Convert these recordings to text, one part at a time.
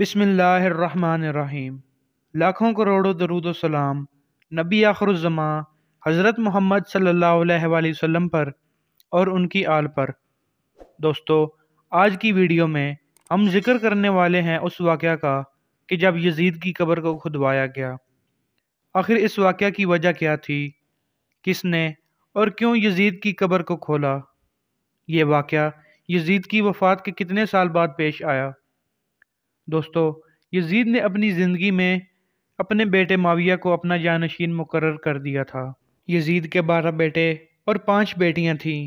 बिसमीम लाखों करोड़ों दरुद सलाम नबी आखरुज़मा हज़रत मोहम्मद सल्लल्लाहु अलैहि वसल्लम पर और उनकी आल पर दोस्तों आज की वीडियो में हम जिक्र करने वाले हैं उस वाक़ का कि जब यजीद की कब्र को खुदवाया गया आखिर इस वाक़ की वजह क्या थी किसने और क्यों यजीद की कब्र को खोला ये वाक़ यजीद की वफ़ात के कितने साल बाद पेश आया दोस्तों यजीद ने अपनी ज़िंदगी में अपने बेटे माविया को अपना जानशीन मुकर कर दिया था यजीद के बारह बेटे और पांच बेटियां थीं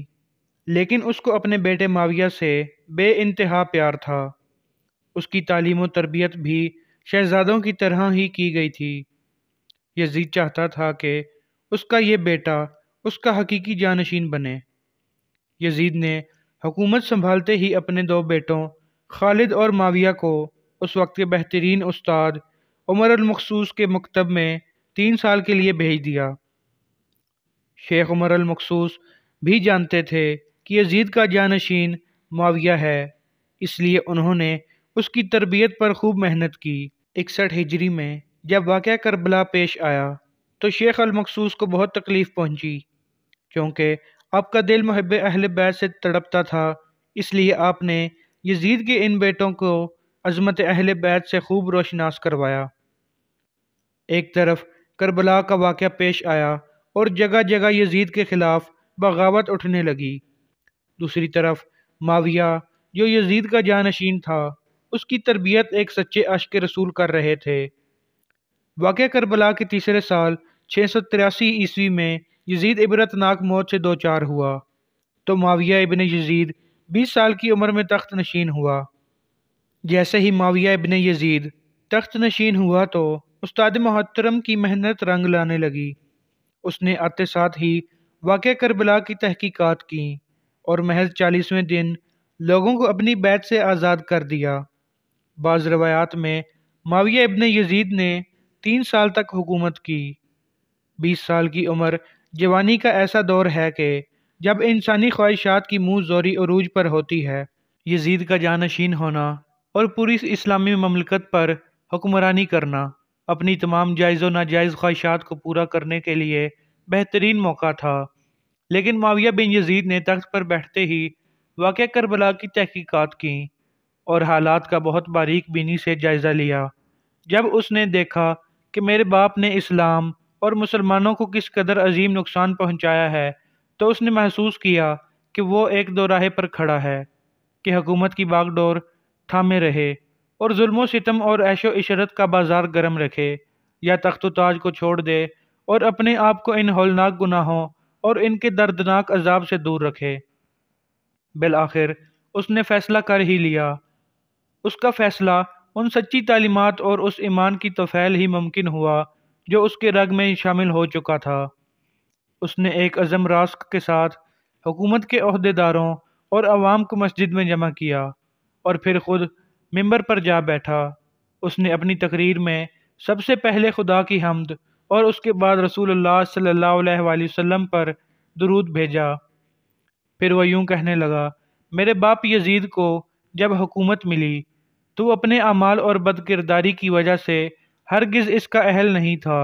लेकिन उसको अपने बेटे माविया से बे इंतहा प्यार था उसकी तालीम व तरबियत भी शहजादों की तरह ही की गई थी यजीद चाहता था कि उसका ये बेटा उसका हकीकी जानशीन बने यजीद ने हुकूमत संभालते ही अपने दो बेटों खालिद और माविया को उस वक्त के बेहतरीन उस्ताद उमर अलमखसूस के मकतब में तीन साल के लिए भेज दिया शेख उमर अलमखसूस भी जानते थे कि यजीद का जानशीन माविया है इसलिए उन्होंने उसकी तरबियत पर खूब मेहनत की इकसठ हिजरी में जब वाक़ करबला पेश आया तो शेख अलमखसूस को बहुत तकलीफ़ पहुंची क्योंकि आपका दिल महब अहल बैत से तड़पता था इसलिए आपने यजीद के इन बेटों को अज़मत अहल बैत से खूब रोशनास करवाया एक तरफ करबला का वाक़ पेश आया और जगह जगह यजीद के ख़िलाफ़ बगावत उठने लगी दूसरी तरफ माविया जो यजीद का जानशीन था उसकी तरबियत एक सच्चे अश्क रसूल कर रहे थे वाक़ करबला के तीसरे साल छः सौ तिरासी ईस्वी में यजीद इबरतनाक मौत से दो चार हुआ तो माविया इबन यजीद बीस साल की उम्र में तख्त नशीन हुआ जैसे ही माविया इबन यजीद तख्त नशीन हुआ तो उस्ताद मोहतरम की मेहनत रंग लाने लगी उसने आते साथ ही वाक़ करबला की तहकीकात की और महज चालीसवें दिन लोगों को अपनी बैत से आज़ाद कर दिया बाज़ रवायात में माविया इबन यजीद ने तीन साल तक हुकूमत की बीस साल की उम्र जवानी का ऐसा दौर है कि जब इंसानी ख्वाहिशात की मुँह जोरी अरूज पर होती है यजीद का जानशीन होना और पूरी इस्लामी ममलकत पर हुक्मरानी करना अपनी तमाम जायज़ नाजायज़ ख्वाहिशात को पूरा करने के लिए बेहतरीन मौका था लेकिन माविया बिन यजीद ने तख्त पर बैठते ही वाक़ करबला की तहकीकात की और हालात का बहुत बारीक बीनी से जायज़ा लिया जब उसने देखा कि मेरे बाप ने इस्लाम और मुसलमानों को किस कदर अजीम नुकसान पहुँचाया है तो उसने महसूस किया कि वो एक दो राहे पर खड़ा है कि हकूमत की बागडोर थामे रहे और जुल्म सितम और ऐशो इशरत का बाज़ार गर्म रखे या तख्त ताज को छोड़ दे और अपने आप को इन होलनाक गुनाहों और इनके दर्दनाक अजाब से दूर रखे बिल आखिर उसने फ़ैसला कर ही लिया उसका फ़ैसला उन सच्ची तालीमत और उस ईमान की तोफ़ैल ही मुमकिन हुआ जो उसके रग में शामिल हो चुका था उसने एक अज़म रास्क के साथ हुकूमत के अहदेदारों और आवाम को मस्जिद में जमा किया और फिर ख़ुद मंबर पर जा बैठा उसने अपनी तकरीर में सबसे पहले खुदा की हमद और उसके बाद रसूल सल्ला वसम पर दरूद भेजा फिर वह यूँ कहने लगा मेरे बाप यजीद को जब हुकूमत मिली तो अपने अमाल और बदकिरदारी की वजह से हरगिज़ इसका अहल नहीं था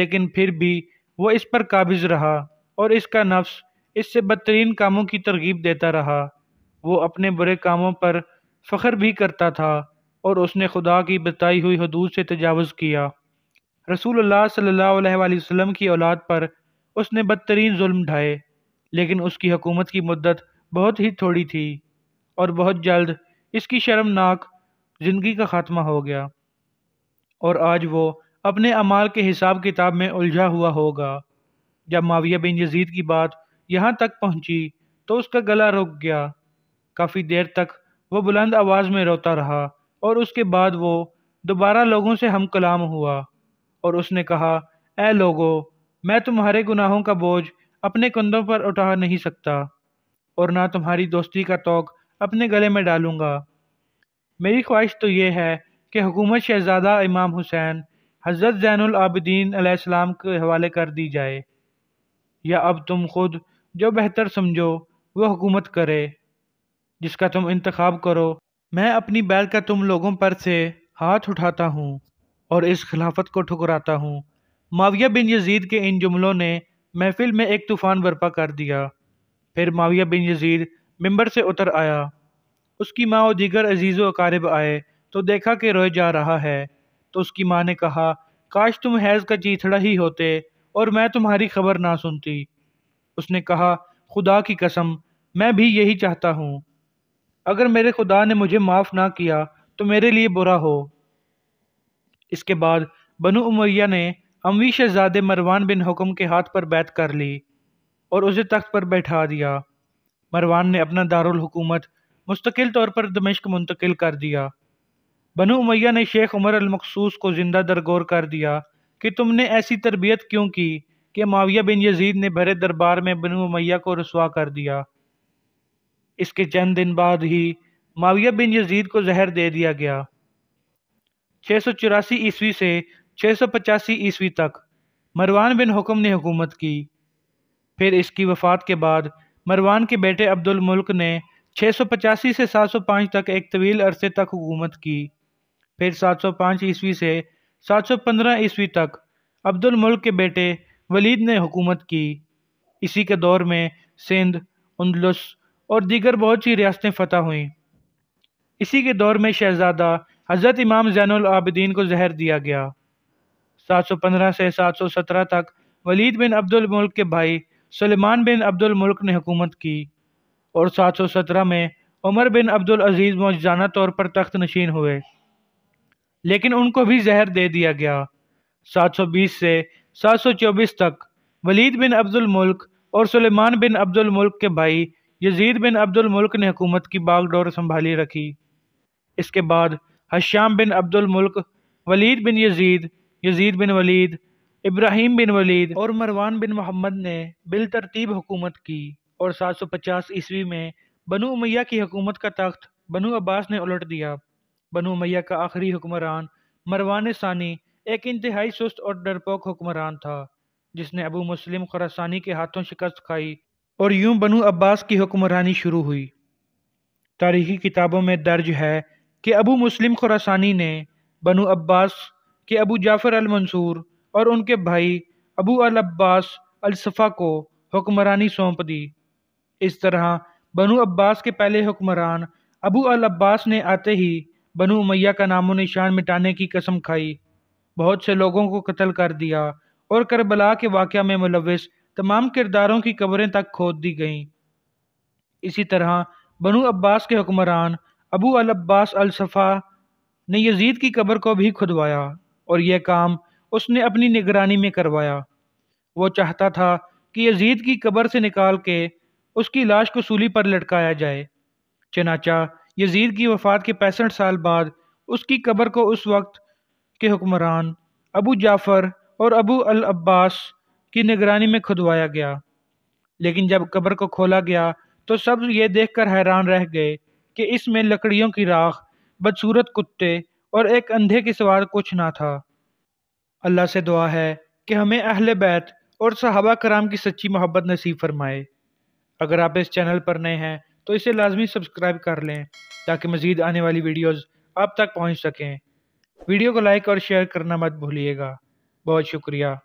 लेकिन फिर भी वह इस पर काबिज़ रहा और इसका नफ्स इससे बदतरीन कामों की तरगीब देता रहा वो अपने बुरे कामों पर फ़ख्र भी करता था और उसने खुदा की बताई हुई हदूद से तजावज़ किया रसूल सल्ला वसम की औलाद पर उसने बदतरीन जुल्म ढाए लेकिन उसकी हकूमत की मदत बहुत ही थोड़ी थी और बहुत जल्द इसकी शर्मनाक ज़िंदगी का ख़ात्मा हो गया और आज वो अपने अमाल के हिसाब किताब में उलझा हुआ होगा जब माविया बिन यजीद की बात यहाँ तक पहुँची तो उसका गला रुक गया काफ़ी देर तक वो बुलंद आवाज़ में रोता रहा और उसके बाद वो दोबारा लोगों से हम कलाम हुआ और उसने कहा ए लोगो मैं तुम्हारे गुनाहों का बोझ अपने कंधों पर उठा नहीं सकता और ना तुम्हारी दोस्ती का तोक अपने गले में डालूंगा मेरी ख्वाहिश तो यह है कि हुकूमत शहजादा इमाम हुसैन हज़रत ज़ैनआबदीन आसमाम के हवाले कर दी जाए या अब तुम खुद जो बेहतर समझो वह हुकूमत करे जिसका तुम इंतखब करो मैं अपनी बैल का तुम लोगों पर से हाथ उठाता हूँ और इस खिलाफत को ठुकराता हूँ माविया बिन यजीद के इन जुमलों ने महफिल में एक तूफ़ान बर्पा कर दिया फिर माविया बिन यजीद मंबर से उतर आया उसकी माँ और दीगर अजीज़ अकारब आए तो देखा कि रोए जा रहा है तो उसकी माँ ने कहा काश तुम हैज़ का चीथड़ा ही होते और मैं तुम्हारी खबर ना सुनती उसने कहा खुदा की कसम मैं भी यही चाहता हूँ अगर मेरे खुदा ने मुझे माफ़ ना किया तो मेरे लिए बुरा हो इसके बाद बनु उमैया ने अमवी शहजादे मरवान बिन हुक्म के हाथ पर बैत कर ली और उसे तख्त पर बैठा दिया मरवान ने अपना दारुल हुकूमत मुस्तकिल तौर पर दमिश्क मुंतकिल कर दिया बनु उमैया ने शेख उमर अलमखसूस को ज़िंदा दरगोर कर दिया कि तुमने ऐसी तरबियत क्यों की कि माविया बिन यजीद ने भरे दरबार में बनु उमैया को रसवा कर दिया इसके चंद दिन बाद ही माविया बिन यजीद को जहर दे दिया गया छः सौ चौरासी ईस्वी से छः सौ पचासी ईस्वी तक मरवान बिन हुक्म ने हुकूमत की फिर इसकी वफात के बाद मरवान के बेटे अब्दुल मुल्क ने पचासी से सात सौ पाँच तक एक तवील अरसे तक हुकूमत की फिर सात सौ पाँच ईस्वी से सात सौ पंद्रह ईस्वी तक अब्दुल मुल्क के बेटे वलीद ने हुकूमत की इसी के दौर में सिंध उन्दलस और दीगर बहुत सी रियासतें फ़तह हुईं इसी के दौर में शहज़ादा हज़रत इमाम जैनआबद्दीन को जहर दिया गया 715 से 717 तक वलीद बिन अब्दुल मुल्क के भाई सलेमान बिन अब्दुल मुल्क ने हुकूमत की और 717 में उमर बिन अब्दुल अजीज़ मौजाना तौर पर तख्त नशीन हुए लेकिन उनको भी जहर दे दिया गया 720 से 724 तक वलीद बिन अब्दुल मुल्क और सलेमान बिन अब्दुल मुल्क के भाई यजीद बिन अब्दुल मुल्क ने हुकूमत की बागडोर संभाली रखी इसके बाद हश्याम bin Abdul Malik Walid bin Yazid Yazid bin Walid Ibrahim bin Walid और मरवान बिन मोहम्मद ने बिल तरतीब हुकूमत की और 750 ईस्वी में बनु उमैया की हुकूमत का तख्त बनु अब्बास ने उलट दिया बनु उमैया का आखिरी हुक्मरान मरवान सानी एक इंतहाई सुस्त और डरपोक हुक्मरान था जिसने अबू मुस्लिम खुरासानी के हाथों शिकस्त खाई और यूं बनु अब्बास की हुक्मरानी शुरू हुई तारीखी किताबों में दर्ज है कि अबू मुस्लिम खुरासानी ने बनु अब्बास के अबू जाफ़र अलमंसूर और उनके भाई अबू अल अब्बास अलसफ़ा को हुक्मरानी सौंप दी इस तरह बनु अब्बास के पहले हुक्मरान अबू अल अब्बास ने आते ही बनु उमैया का नामो निशान मिटाने की कसम खाई बहुत से लोगों को कत्ल कर दिया और करबला के वाक़ में मुलविस तमाम किरदारों की कब्रें तक खोद दी गईं इसी तरह बनु अब्बास के हुक्मरान अबू अल अब्बास सफ़ा ने यजीद की कब्र को भी खुदवाया और यह काम उसने अपनी निगरानी में करवाया वो चाहता था कि यजीद की कब्र से निकाल के उसकी लाश को सूली पर लटकाया जाए चनाचा यजीद की वफात के पैंसठ साल बाद उसकी कब्र को उस वक्त के हुक्मरान अबू जाफ़र और अबू अल अब्बास की निगरानी में खुदवाया गया लेकिन जब कब्र को खोला गया तो सब ये देखकर हैरान रह गए कि इसमें लकड़ियों की राख बदसूरत कुत्ते और एक अंधे के सवार कुछ ना था अल्लाह से दुआ है कि हमें अहल बैत और सहाबा कराम की सच्ची मोहब्बत नसीब फरमाए अगर आप इस चैनल पर नए हैं तो इसे लाजमी सब्सक्राइब कर लें ताकि मज़ीद आने वाली वीडियोज़ आप तक पहुँच सकें वीडियो को लाइक और शेयर करना मत भूलिएगा बहुत शुक्रिया